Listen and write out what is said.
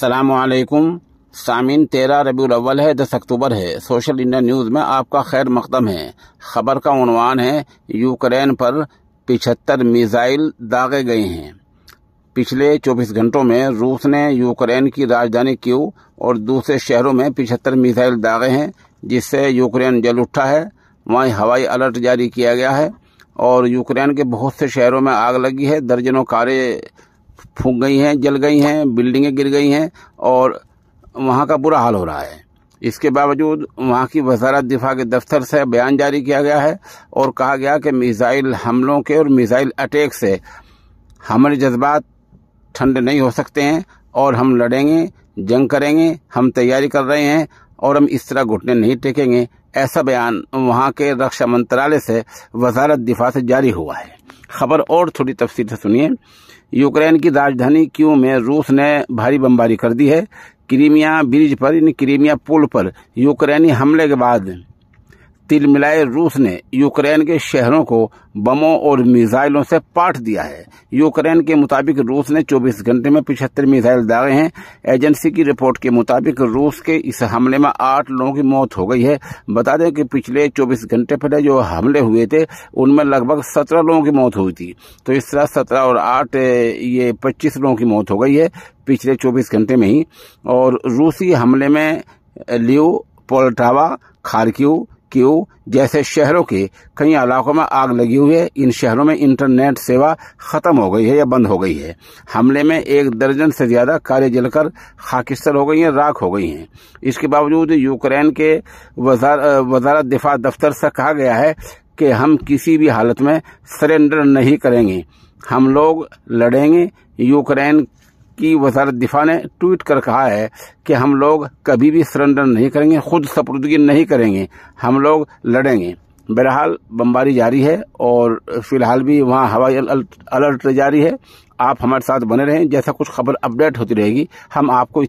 सलामकुम सामिन तेरह रबी अव्वल है दस अक्टूबर है सोशल इंडिया न्यूज़ में आपका खैर मकदम है खबर का उनवान है यूक्रेन पर पिछहत्तर मिसाइल दागे गए हैं पिछले 24 घंटों में रूस ने यूक्रेन की राजधानी क्यू और दूसरे शहरों में पिछहत्तर मिसाइल दागे हैं जिससे यूक्रेन जल उठा है वहीं हवाई अलर्ट जारी किया गया है और यूक्रेन के बहुत से शहरों में आग लगी है दर्जनों कारें फूक गई हैं जल गई हैं बिल्डिंगें गिर गई हैं और वहाँ का बुरा हाल हो रहा है इसके बावजूद वहाँ की वजारत दिफा के दफ्तर से बयान जारी किया गया है और कहा गया कि मिज़ाइल हमलों के और मिज़ाइल अटैक से हमारे जज्बात ठंड नहीं हो सकते हैं और हम लड़ेंगे जंग करेंगे हम तैयारी कर रहे हैं और हम इस तरह घुटने नहीं टेकेंगे ऐसा बयान वहाँ के रक्षा मंत्रालय से वजारत दिफा से जारी हुआ है खबर और थोड़ी तफसील से सुनिए यूक्रेन की राजधानी क्यू में रूस ने भारी बमबारी कर दी है क्रीमिया ब्रिज पर क्रीमिया पुल पर यूक्रेनी हमले के बाद तिल मिलाए रूस ने यूक्रेन के शहरों को बमों और मिसाइलों से पाट दिया है यूक्रेन के मुताबिक रूस ने 24 घंटे में पिछहत्तर मिसाइल दागे हैं एजेंसी की रिपोर्ट के मुताबिक रूस के इस हमले में आठ लोगों की मौत हो गई है बता दें कि पिछले 24 घंटे पहले जो हमले हुए थे उनमें लगभग सत्रह लोगों की मौत हुई थी तो इस तरह सत्रह और आठ ये पच्चीस लोगों की मौत हो गई है पिछले चौबीस घंटे में ही और रूसी हमले में लियो पोल्टावा खारक्यू क्यों जैसे शहरों के कई इलाकों में आग लगी हुई है इन शहरों में इंटरनेट सेवा खत्म हो गई है या बंद हो गई है हमले में एक दर्जन से ज्यादा कारें जलकर खाकिस्तर हो गई हैं राख हो गई हैं इसके बावजूद यूक्रेन के वजार, वजारत दिफा दफ्तर से कहा गया है कि हम किसी भी हालत में सरेंडर नहीं करेंगे हम लोग लड़ेंगे यूक्रेन की वजारत दिफा ने ट्वीट कर कहा है कि हम लोग कभी भी सरेंडर नहीं करेंगे खुद सपुर्दगी नहीं करेंगे हम लोग लड़ेंगे बहरहाल बमबारी जारी है और फिलहाल भी वहाँ हवाई अलर्ट जारी है आप हमारे साथ बने रहें जैसा कुछ खबर अपडेट होती रहेगी हम आपको